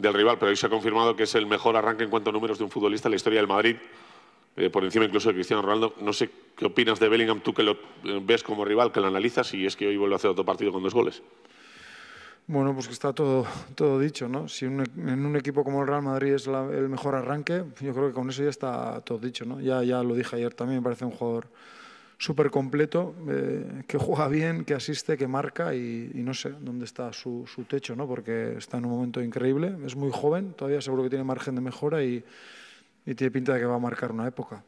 del rival, pero hoy se ha confirmado que es el mejor arranque en cuanto a números de un futbolista en la historia del Madrid, eh, por encima incluso de Cristiano Ronaldo. No sé qué opinas de Bellingham, tú que lo eh, ves como rival, que lo analizas y es que hoy vuelve a hacer otro partido con dos goles. Bueno, pues que está todo, todo dicho, ¿no? Si e-, en un equipo como el Real Madrid es el mejor arranque, yo creo que con eso ya está todo dicho, ¿no? Ya, ya lo dije ayer también, me parece un jugador súper completo, eh, que juega bien, que asiste, que marca y, no sé dónde está su, techo, ¿no? porque está en un momento increíble, es muy joven, todavía seguro que tiene margen de mejora y tiene pinta de que va a marcar una época.